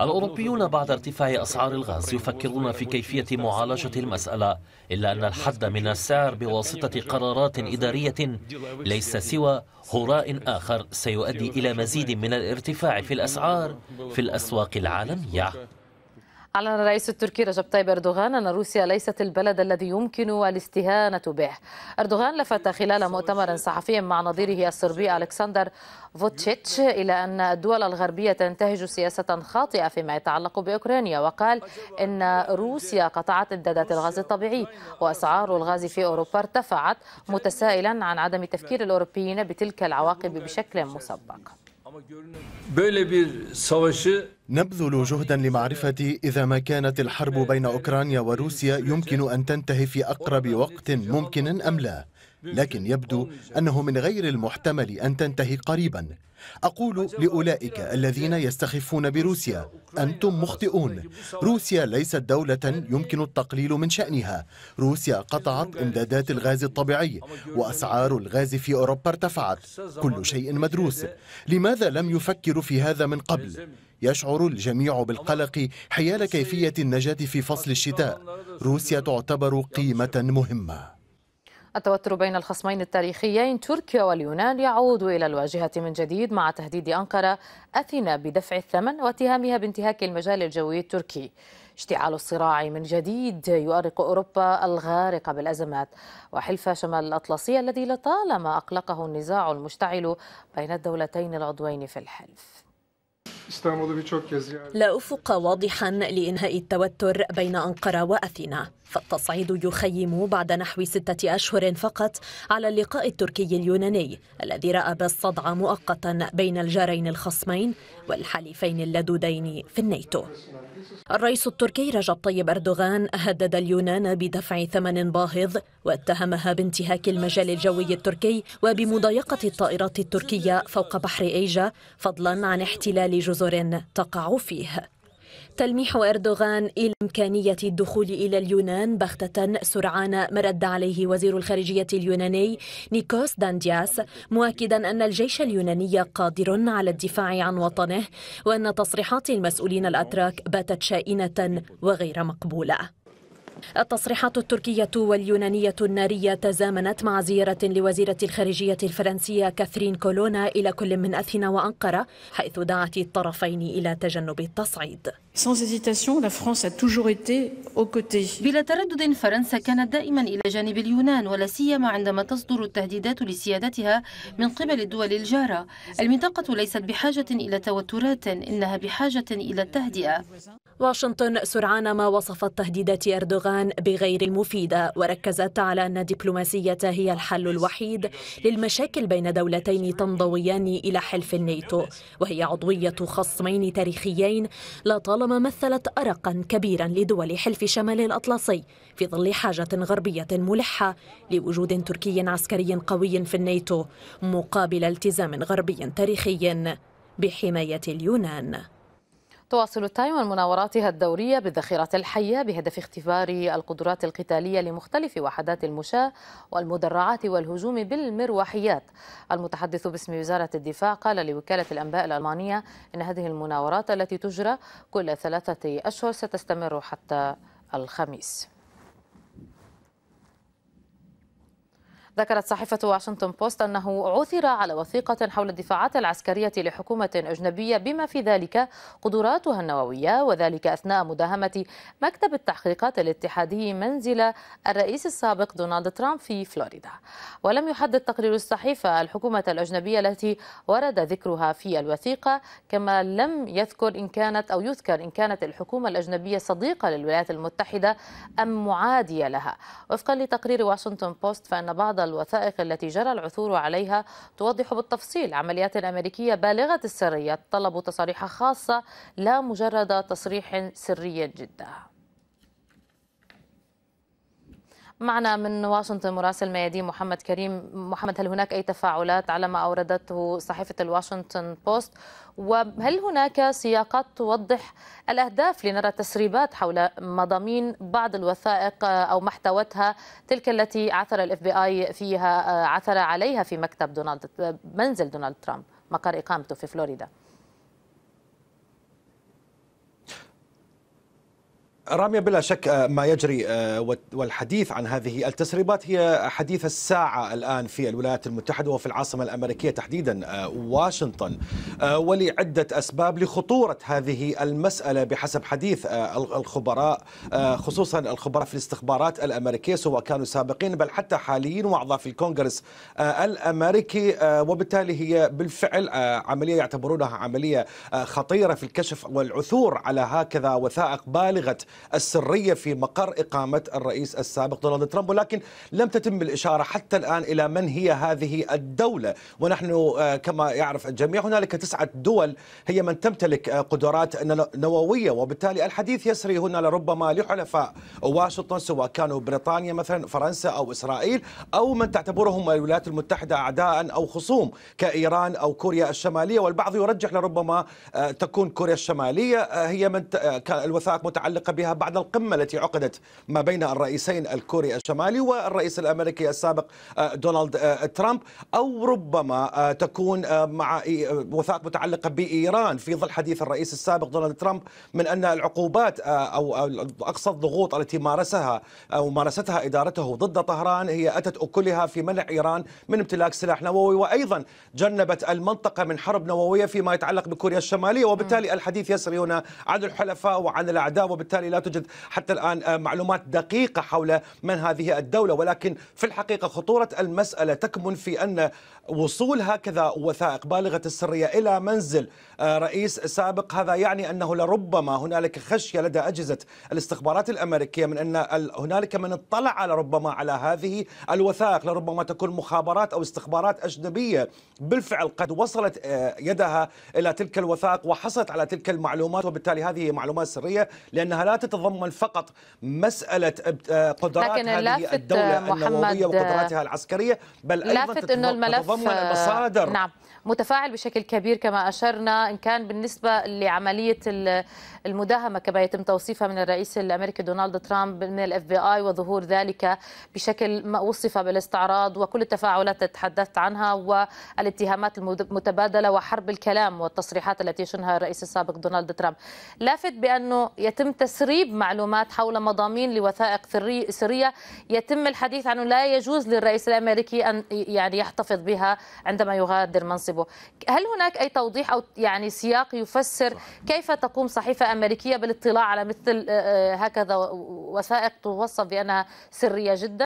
الأوروبيون بعد ارتفاع أسعار الغاز يفكرون في كيفية معالجة المسألة إلا أن الحد من السعر بواسطة قرارات إدارية ليس سوى هراء آخر سيؤدي إلى مزيد من الارتفاع في الأسعار في الأسواق العالمية أعلن الرئيس التركي رجب طيب أردوغان أن روسيا ليست البلد الذي يمكن الاستهانة به أردوغان لفت خلال مؤتمر صحفي مع نظيره الصربي ألكسندر فوتشيتش إلى أن الدول الغربية تنتهج سياسة خاطئة فيما يتعلق بأوكرانيا وقال إن روسيا قطعت إمدادات الغاز الطبيعي وأسعار الغاز في أوروبا ارتفعت متسائلا عن عدم تفكير الأوروبيين بتلك العواقب بشكل مسبق. نبذل جهدا لمعرفة إذا ما كانت الحرب بين أوكرانيا وروسيا يمكن أن تنتهي في أقرب وقت ممكن أم لا لكن يبدو أنه من غير المحتمل أن تنتهي قريبا أقول لأولئك الذين يستخفون بروسيا أنتم مخطئون روسيا ليست دولة يمكن التقليل من شأنها روسيا قطعت إمدادات الغاز الطبيعي وأسعار الغاز في أوروبا ارتفعت كل شيء مدروس لماذا لم يفكروا في هذا من قبل؟ يشعر الجميع بالقلق حيال كيفية النجاة في فصل الشتاء روسيا تعتبر قيمة مهمة التوتر بين الخصمين التاريخيين تركيا واليونان يعود إلى الواجهة من جديد مع تهديد أنقرة أثينا بدفع الثمن واتهامها بانتهاك المجال الجوي التركي اشتعال الصراع من جديد يؤرق أوروبا الغارقة بالأزمات وحلف شمال الأطلسي الذي لطالما أقلقه النزاع المشتعل بين الدولتين العضوين في الحلف لا أفق واضحا لإنهاء التوتر بين أنقرة وأثينا فالتصعيد يخيم بعد نحو ستة أشهر فقط على اللقاء التركي اليوناني الذي راى بالصدع مؤقتا بين الجارين الخصمين والحليفين اللدودين في الناتو الرئيس التركي رجب طيب أردوغان هدد اليونان بدفع ثمن باهظ واتهمها بانتهاك المجال الجوي التركي وبمضايقة الطائرات التركية فوق بحر إيجا فضلا عن احتلال جزر تقع فيه تلميح أردوغان إلى إمكانية الدخول إلى اليونان بغتة سرعان ما رد عليه وزير الخارجية اليوناني نيكوس داندياس مؤكدا أن الجيش اليوناني قادر على الدفاع عن وطنه وأن تصريحات المسؤولين الأتراك باتت شائنة وغير مقبولة التصريحات التركية واليونانية النارية تزامنت مع زيارة لوزيرة الخارجية الفرنسية كاثرين كولونا إلى كل من أثينا وأنقرة حيث دعت الطرفين إلى تجنب التصعيد بلا تردد فرنسا كانت دائما إلى جانب اليونان ولا سيما عندما تصدر التهديدات لسيادتها من قبل الدول الجارة المنطقة ليست بحاجة إلى توترات إنها بحاجة إلى التهدئة واشنطن سرعان ما وصفت تهديدات أردوغان بغير المفيدة وركزت على أن الدبلوماسية هي الحل الوحيد للمشاكل بين دولتين تنضويان إلى حلف الناتو وهي عضوية خصمين تاريخيين لا طال لطالما مثلت أرقا كبيرا لدول حلف شمال الأطلسي في ظل حاجة غربية ملحة لوجود تركي عسكري قوي في الناتو مقابل التزام غربي تاريخي بحماية اليونان تواصل تايوان مناوراتها الدورية بالذخيرة الحية بهدف اختبار القدرات القتالية لمختلف وحدات المشاة والمدرعات والهجوم بالمروحيات المتحدث باسم وزارة الدفاع قال لوكالة الأنباء الألمانية إن هذه المناورات التي تجرى كل ثلاثة أشهر ستستمر حتى الخميس ذكرت صحيفة واشنطن بوست أنه عثر على وثيقة حول الدفاعات العسكرية لحكومة أجنبية بما في ذلك قدراتها النووية وذلك أثناء مداهمة مكتب التحقيقات الاتحادي منزل الرئيس السابق دونالد ترامب في فلوريدا ولم يحدد تقرير الصحيفة الحكومة الأجنبية التي ورد ذكرها في الوثيقة كما لم يذكر إن كانت أو يذكر إن كانت الحكومة الأجنبية صديقة للولايات المتحدة أم معادية لها وفقا لتقرير واشنطن بوست فإن بعض الوثائق التي جرى العثور عليها توضح بالتفصيل عمليات أمريكية بالغة السرية طلبوا تصاريح خاصة لا مجرد تصريح سري جدا معنا من واشنطن مراسل ميادين محمد كريم محمد هل هناك أي تفاعلات على ما أوردته صحيفة الواشنطن بوست وهل هناك سياقات توضح الأهداف لنرى تسريبات حول مضامين بعض الوثائق أو محتوتها تلك التي عثر الاف بي اي فيها عثر عليها في مكتب دونالد منزل دونالد ترامب مقر إقامته في فلوريدا رامية بلا شك آه، ما يجري آه، والحديث عن هذه التسريبات هي حديث الساعة الآن في الولايات المتحدة وفي العاصمة الأمريكية تحديدا آه، واشنطن ولعدة أسباب لخطورة هذه المسألة بحسب حديث الخبراء خصوصا الخبراء في الاستخبارات الأمريكية سواء كانوا سابقين بل حتى حاليين وأعضاء في الكونغرس الأمريكي وبالتالي هي بالفعل عملية يعتبرونها عملية خطيرة في الكشف والعثور على هكذا وثائق بالغة السرية في مقر إقامة الرئيس السابق دونالد ترامب ولكن لم تتم الإشارة حتى الآن إلى من هي هذه الدولة ونحن آه، كما يعرف الجميع هنالك تسعة دول هي من تمتلك آه، قدرات نووية وبالتالي الحديث يسري هنا لربما لحلفاء واشنطن سواء كانوا بريطانيا مثلا فرنسا أو إسرائيل أو من تعتبرهم الولايات المتحدة أعداء أو خصوم كإيران أو كوريا الشمالية والبعض يرجح لربما آه، تكون كوريا الشمالية هي من الوثائق متعلقة بها بعد القمة التي عقدت ما بين الرئيسين الكوري الشمالي والرئيس الأمريكي السابق آه، دونالد آه، ترامب أو ربما آه، تكون مع وثائق متعلقة بإيران في ظل حديث الرئيس السابق دونالد ترامب من أن العقوبات أو أقصى الضغوط التي مارسها أو مارستها إدارته ضد طهران هي أتت أكلها في منع إيران من امتلاك سلاح نووي وأيضا جنبت المنطقة من حرب نووية فيما يتعلق بكوريا الشمالية وبالتالي الحديث يسري هنا عن الحلفاء وعن الأعداء وبالتالي لا توجد حتى الآن آه، معلومات دقيقة حول من هذه الدولة ولكن في الحقيقة خطورة المسألة تكمن في أن وصول هكذا وثائق بالغة السرية إلى منزل آه، رئيس سابق هذا يعني أنه لربما هنالك خشية لدى أجهزة الاستخبارات الأمريكية من أن هنالك من اطلع على ربما على هذه الوثائق لربما تكون مخابرات أو استخبارات أجنبية بالفعل قد وصلت آه، يدها إلى تلك الوثائق وحصلت على تلك المعلومات وبالتالي هذه معلومات سرية لأنها لا تتضمن فقط مسألة آه، قدرات هذه الدولة النووية وقدراتها العسكرية بل أيضا تتضمن تتضمن المصادر نعم متفاعل بشكل كبير كما أشرنا إن كان بالنسبة لعملية المداهمة كما يتم توصيفها من الرئيس الأمريكي دونالد ترامب من الاف بي اي وظهور ذلك بشكل ما وصف بالاستعراض وكل التفاعلات التي تحدثت عنها والاتهامات المتبادلة وحرب الكلام والتصريحات التي شنها الرئيس السابق دونالد ترامب لافت بأنه يتم تسريب معلومات حول مضامين لوثائق سرية يتم الحديث عنه لا يجوز للرئيس الأمريكي أن يعني يحتفظ بها عندما يغادر منصبه يناسبه هل هناك أي توضيح أو يعني سياق يفسر كيف تقوم صحيفة أمريكية بالاطلاع على مثل آه، آه، هكذا وثائق توصف بأنها سرية جدا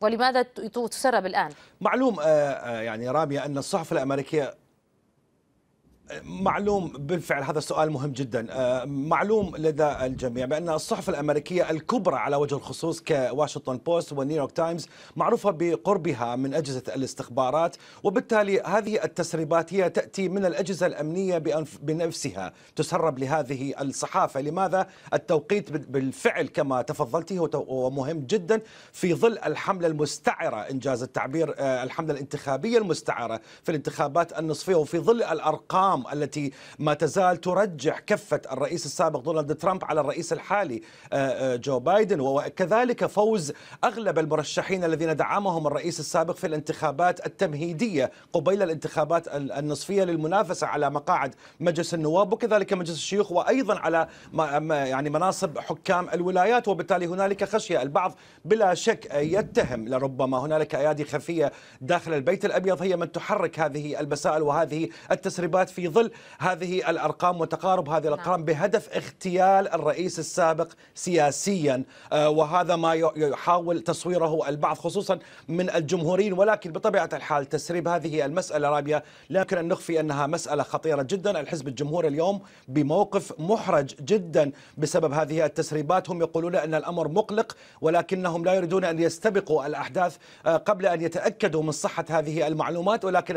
ولماذا تسرب الآن؟ معلوم آه، يعني راميه أن الصحف الأمريكية معلوم بالفعل هذا السؤال مهم جدا آه، معلوم لدى الجميع بأن الصحف الأمريكية الكبرى على وجه الخصوص كواشنطن بوست ونيويورك تايمز معروفة بقربها من أجهزة الاستخبارات وبالتالي هذه التسريبات هي تأتي من الأجهزة الأمنية بنفسها تسرب لهذه الصحافة لماذا التوقيت بالفعل كما تفضلتي هو مهم جدا في ظل الحملة المستعرة إنجاز التعبير آه، الحملة الانتخابية المستعرة في الانتخابات النصفية وفي ظل الأرقام الارقام التي ما تزال ترجح كفه الرئيس السابق دونالد ترامب على الرئيس الحالي آه، آه، جو بايدن وكذلك فوز اغلب المرشحين الذين دعمهم الرئيس السابق في الانتخابات التمهيديه قبيل الانتخابات النصفيه للمنافسه على مقاعد مجلس النواب وكذلك مجلس الشيوخ وايضا على يعني مناصب حكام الولايات وبالتالي هنالك خشيه البعض بلا شك يتهم لربما هنالك ايادي خفيه داخل البيت الابيض هي من تحرك هذه البسائل وهذه التسريبات في في ظل هذه الأرقام وتقارب هذه نعم. الأرقام بهدف اغتيال الرئيس السابق سياسيا آه، وهذا ما يحاول تصويره البعض خصوصا من الجمهوريين ولكن بطبيعة الحال تسريب هذه المسألة رابية لكن أن نخفي أنها مسألة خطيرة جدا الحزب الجمهوري اليوم بموقف محرج جدا بسبب هذه التسريبات هم يقولون أن الأمر مقلق ولكنهم لا يريدون أن يستبقوا الأحداث آه، قبل أن يتأكدوا من صحة هذه المعلومات ولكن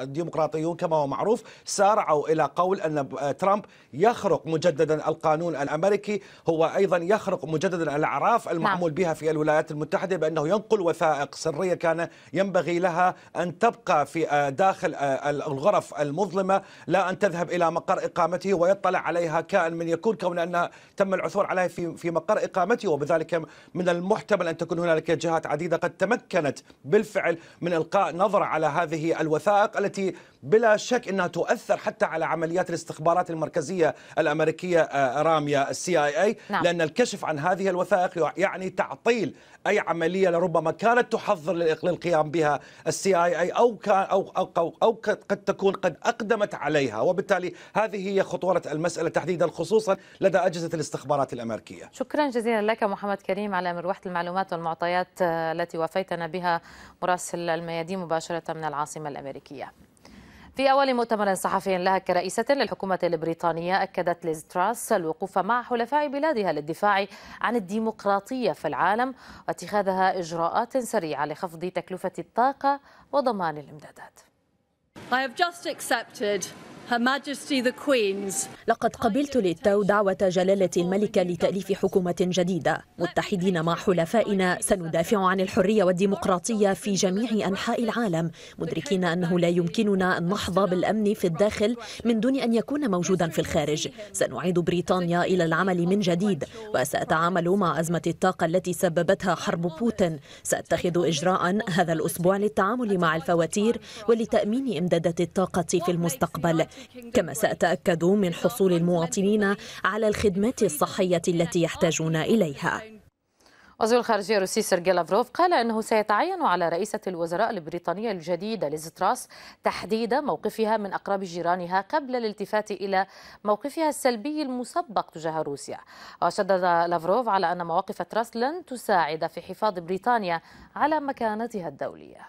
الديمقراطيون كما هو معروف سا سارعوا إلى قول أن آه، ترامب يخرق مجددا القانون الأمريكي هو أيضا يخرق مجددا الأعراف نعم. المعمول بها في الولايات المتحدة بأنه ينقل وثائق سرية كان ينبغي لها أن تبقى في آه، داخل آه، الغرف المظلمة لا أن تذهب إلى مقر إقامته ويطلع عليها كائن من يكون كون أن تم العثور عليها في في مقر إقامته وبذلك من المحتمل أن تكون هنالك جهات عديدة قد تمكنت بالفعل من إلقاء نظرة على هذه الوثائق التي بلا شك أنها تؤثر اكثر حتى على عمليات الاستخبارات المركزيه الامريكيه آه، راميه السي اي اي نعم. لان الكشف عن هذه الوثائق يعني تعطيل اي عمليه لربما كانت تحضر للقيام بها السي اي اي او كان او او او, أو قد تكون قد اقدمت عليها وبالتالي هذه هي خطوره المساله تحديدا خصوصا لدى اجهزه الاستخبارات الامريكيه. شكرا جزيلا لك محمد كريم على مروحه المعلومات والمعطيات آه، التي وافيتنا بها مراسل الميادين مباشره من العاصمه الامريكيه. في أول مؤتمر صحفي لها كرئيسة للحكومة البريطانية أكدت ليز تراس الوقوف مع حلفاء بلادها للدفاع عن الديمقراطية في العالم واتخاذها إجراءات سريعة لخفض تكلفة الطاقة وضمان الإمدادات. I have just accepted لقد قبلت للتو دعوة جلالة الملكة لتأليف حكومة جديدة متحدين مع حلفائنا سندافع عن الحرية والديمقراطية في جميع أنحاء العالم مدركين أنه لا يمكننا أن نحظى بالأمن في الداخل من دون أن يكون موجودا في الخارج سنعيد بريطانيا إلى العمل من جديد وسأتعامل مع أزمة الطاقة التي سببتها حرب بوتين سأتخذ إجراء هذا الأسبوع للتعامل مع الفواتير ولتأمين إمدادات الطاقة في المستقبل كما سأتأكد من حصول المواطنين على الخدمات الصحية التي يحتاجون إليها وزير الخارجية الروسي سيرجي لافروف قال أنه سيتعين على رئيسة الوزراء البريطانية الجديدة ليز تراس تحديد موقفها من أقرب جيرانها قبل الالتفات إلى موقفها السلبي المسبق تجاه روسيا وشدد لافروف على أن مواقف تراس لن تساعد في حفاظ بريطانيا على مكانتها الدولية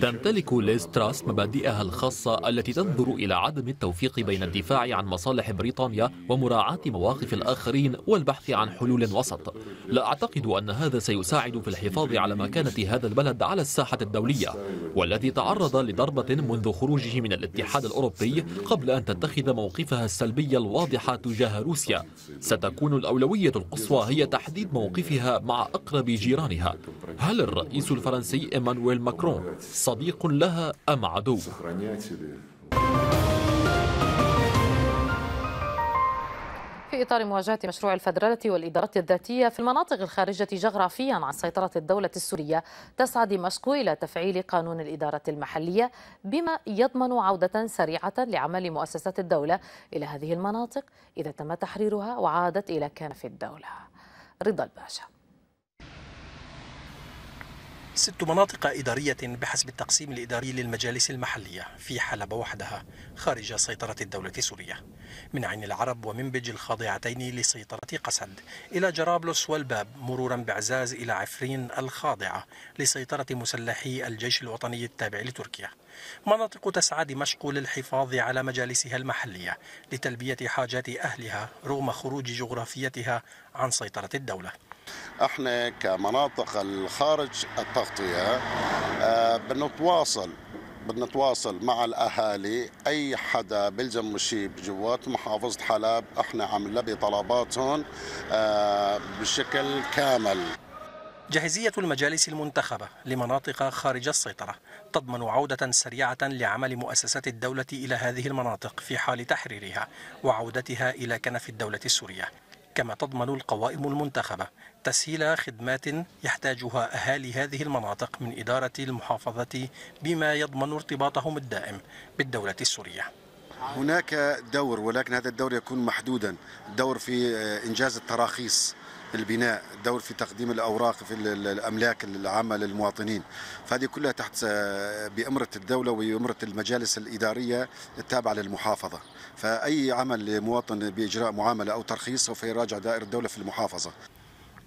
تمتلك ليز تراس مبادئها الخاصة التي تنظر إلى عدم التوفيق بين الدفاع عن مصالح بريطانيا ومراعاة مواقف الآخرين والبحث عن حلول وسط لا أعتقد أن هذا سيساعد في الحفاظ على مكانة هذا البلد على الساحة الدولية والذي تعرض لضربة منذ خروجه من الاتحاد الأوروبي قبل أن تتخذ موقفها السلبي الواضح تجاه روسيا ستكون الأولوية القصوى هي تحديد موقفها مع أقرب جيرانها هل الرئيس الفرنسي الفرنسي إيمانويل ماكرون صديق لها أم عدو في إطار مواجهة مشروع الفدرالة والإدارات الذاتية في المناطق الخارجة جغرافيا عن سيطرة الدولة السورية تسعى دمشق إلى تفعيل قانون الإدارة المحلية بما يضمن عودة سريعة لعمل مؤسسات الدولة إلى هذه المناطق إذا تم تحريرها وعادت إلى كنف الدولة رضا الباشا ست مناطق إدارية بحسب التقسيم الإداري للمجالس المحلية في حلب وحدها خارج سيطرة الدولة السورية من عين العرب ومنبج الخاضعتين لسيطرة قسد إلى جرابلس والباب مرورا بعزاز إلى عفرين الخاضعة لسيطرة مسلحي الجيش الوطني التابع لتركيا مناطق تسعى دمشق للحفاظ على مجالسها المحلية لتلبية حاجات أهلها رغم خروج جغرافيتها عن سيطرة الدولة احنا كمناطق الخارج التغطيه آه، بنتواصل بنتواصل مع الاهالي اي حدا بيلزم مشيب جوات محافظه حلب احنا عم نلبي طلباتهم آه، بشكل كامل جاهزية المجالس المنتخبة لمناطق خارج السيطرة تضمن عودة سريعة لعمل مؤسسات الدولة إلى هذه المناطق في حال تحريرها وعودتها إلى كنف الدولة السورية كما تضمن القوائم المنتخبة تسهيل خدمات يحتاجها أهالي هذه المناطق من إدارة المحافظة بما يضمن ارتباطهم الدائم بالدولة السورية هناك دور ولكن هذا الدور يكون محدودا دور في آه، إنجاز التراخيص البناء الدور في تقديم الأوراق في الأملاك العامة للمواطنين فهذه كلها تحت آه، بأمرة الدولة وبأمرة المجالس الإدارية التابعة للمحافظة فأي عمل لمواطن بإجراء معاملة أو ترخيص سوف يراجع دائره الدولة في المحافظة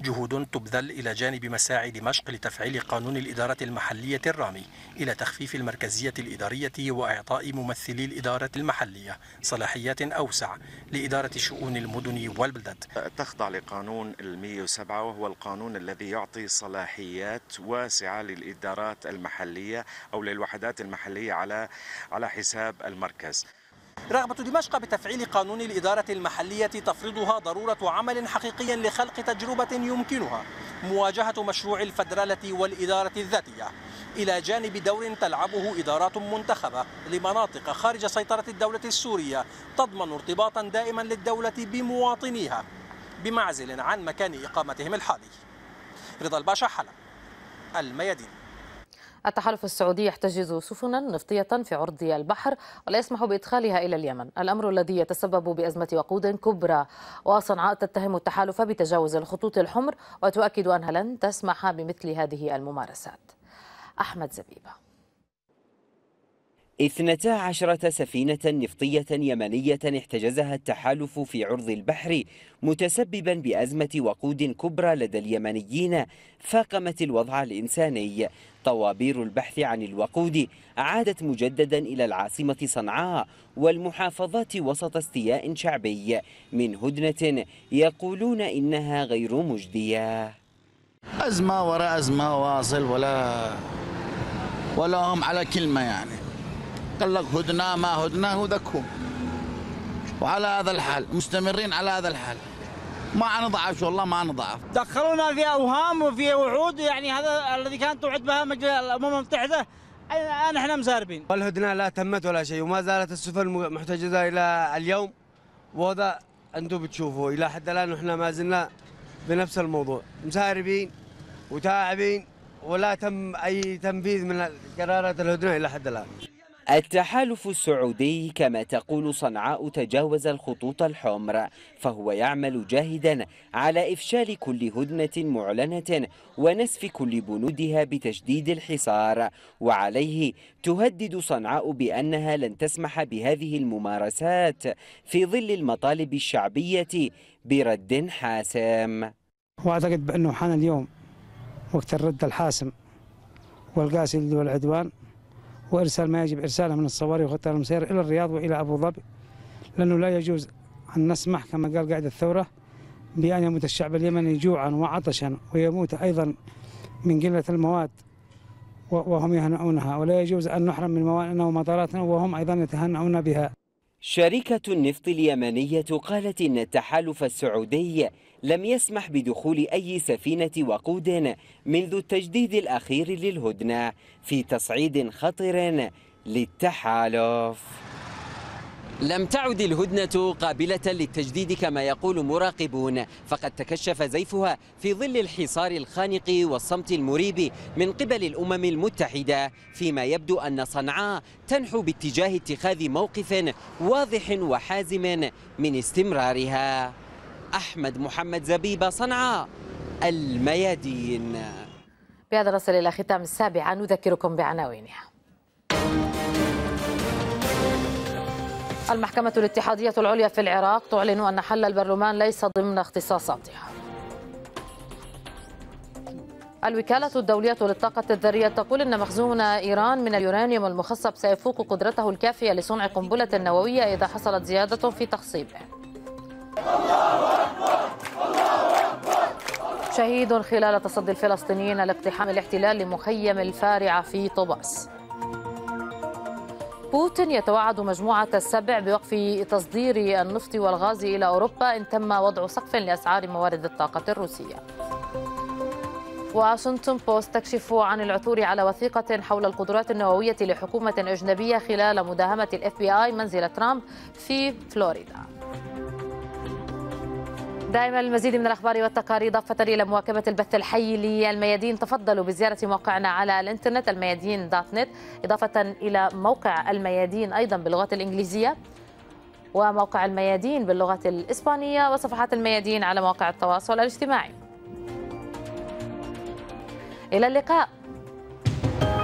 جهود تبذل إلى جانب مساعي دمشق لتفعيل قانون الإدارة المحلية الرامي إلى تخفيف المركزية الإدارية وإعطاء ممثلي الإدارة المحلية صلاحيات أوسع لإدارة شؤون المدن والبلدات تخضع لقانون المية وسبعة وهو القانون الذي يعطي صلاحيات واسعة للإدارات المحلية أو للوحدات المحلية على على حساب المركز رغبة دمشق بتفعيل قانون الإدارة المحلية تفرضها ضرورة عمل حقيقي لخلق تجربة يمكنها مواجهة مشروع الفدرالة والإدارة الذاتية إلى جانب دور تلعبه إدارات منتخبة لمناطق خارج سيطرة الدولة السورية تضمن ارتباطا دائما للدولة بمواطنيها بمعزل عن مكان إقامتهم الحالي رضا الباشا حلب الميادين التحالف السعودي يحتجز سفنا نفطية في عرض البحر ولا يسمح بإدخالها إلى اليمن الأمر الذي يتسبب بأزمة وقود كبرى وصنعاء تتهم التحالف بتجاوز الخطوط الحمر وتؤكد أنها لن تسمح بمثل هذه الممارسات أحمد زبيبه اثنتا عشرة سفينة نفطية يمنية احتجزها التحالف في عرض البحر متسببا بأزمة وقود كبرى لدى اليمنيين فاقمت الوضع الإنساني طوابير البحث عن الوقود عادت مجددا إلى العاصمة صنعاء والمحافظات وسط استياء شعبي من هدنة يقولون إنها غير مجدية أزمة وراء أزمة واصل ولا ولا هم على كلمة يعني قال لك هدنة ما هدنة هو وعلى هذا الحال مستمرين على هذا الحال ما نضعف والله ما نضعف دخلونا في اوهام وفي وعود يعني هذا الذي كان توعد بها مجلس الامم المتحده نحن مساربين والهدنه لا تمت ولا شيء وما زالت السفن محتجزه الى اليوم وهذا انتم بتشوفوا الى حد الان نحن ما زلنا بنفس الموضوع مساربين وتاعبين ولا تم اي تنفيذ من قرارات الهدنه الى حد الان التحالف السعودي كما تقول صنعاء تجاوز الخطوط الحمر فهو يعمل جاهدا على إفشال كل هدنة معلنة ونسف كل بنودها بتشديد الحصار وعليه تهدد صنعاء بأنها لن تسمح بهذه الممارسات في ظل المطالب الشعبية برد حاسم وأعتقد بأنه حان اليوم وقت الرد الحاسم والقاسي والعدوان وإرسال ما يجب إرساله من الصواري وخطة المسير إلى الرياض وإلى أبو ظبي لأنه لا يجوز أن نسمح كما قال قاعد الثورة بأن يموت الشعب اليمني جوعا وعطشا ويموت أيضا من قلة المواد وهم يهنؤونها ولا يجوز أن نحرم من موانئنا ومطاراتنا وهم أيضا يتهنؤون بها شركة النفط اليمنية قالت إن التحالف السعودي لم يسمح بدخول أي سفينة وقود منذ التجديد الأخير للهدنة في تصعيد خطر للتحالف لم تعد الهدنة قابلة للتجديد كما يقول مراقبون فقد تكشف زيفها في ظل الحصار الخانق والصمت المريب من قبل الأمم المتحدة فيما يبدو أن صنعاء تنحو باتجاه اتخاذ موقف واضح وحازم من استمرارها أحمد محمد زبيبة صنعاء الميادين بهذا نصل إلى ختام السابعة نذكركم بعناوينها المحكمة الاتحادية العليا في العراق تعلن أن حل البرلمان ليس ضمن اختصاصاتها الوكالة الدولية للطاقة الذرية تقول أن مخزون إيران من اليورانيوم المخصب سيفوق قدرته الكافية لصنع قنبلة نووية إذا حصلت زيادة في تخصيبه شهيد خلال تصدي الفلسطينيين لاقتحام الاحتلال لمخيم الفارعة في طوباس بوتين يتوعد مجموعة السبع بوقف تصدير النفط والغاز إلى أوروبا إن تم وضع سقف لأسعار موارد الطاقة الروسية واشنطن بوست تكشف عن العثور على وثيقة حول القدرات النووية لحكومة أجنبية خلال مداهمة الاف بي آي منزل ترامب في فلوريدا دائما المزيد من الأخبار والتقارير اضافه إلى مواكبة البث الحي للميادين تفضلوا بزيارة موقعنا على الإنترنت الميادين دوت نت إضافة إلى موقع الميادين أيضا باللغة الإنجليزية وموقع الميادين باللغة الإسبانية وصفحات الميادين على مواقع التواصل الاجتماعي إلى اللقاء